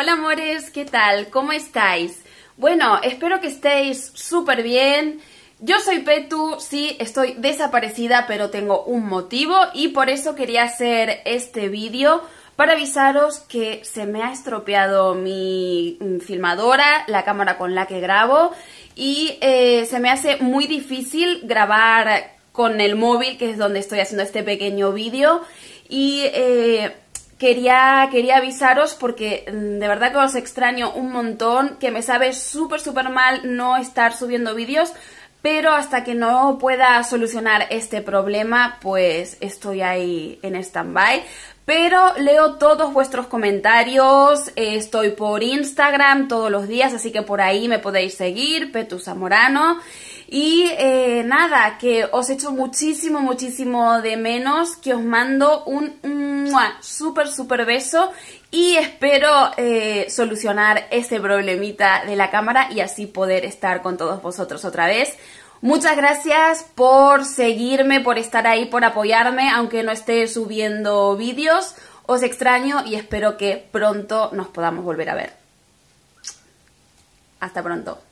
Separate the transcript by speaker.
Speaker 1: Hola amores, ¿qué tal? ¿Cómo estáis? Bueno, espero que estéis súper bien. Yo soy Petu, sí, estoy desaparecida, pero tengo un motivo y por eso quería hacer este vídeo para avisaros que se me ha estropeado mi mm, filmadora, la cámara con la que grabo y eh, se me hace muy difícil grabar con el móvil, que es donde estoy haciendo este pequeño vídeo y... Eh, quería, avisaros porque mm, de verdad que os extraño un montón, que me sabe súper, súper mal no estar subiendo vídeos, pero hasta que no pueda solucionar este problema, pues estoy ahí en stand-by. Pero leo todos vuestros comentarios, eh, estoy por Instagram todos los días, así que por ahí me podéis seguir, Petu Zamorano. Y eh, nada, que os echo muchísimo, muchísimo de menos, que os mando un súper, súper beso y espero eh, solucionar ese problemita de la cámara y así poder estar con todos vosotros otra vez. Muchas gracias por seguirme, por estar ahí, por apoyarme, aunque no esté subiendo vídeos. Os extraño y espero que pronto nos podamos volver a ver. Hasta pronto.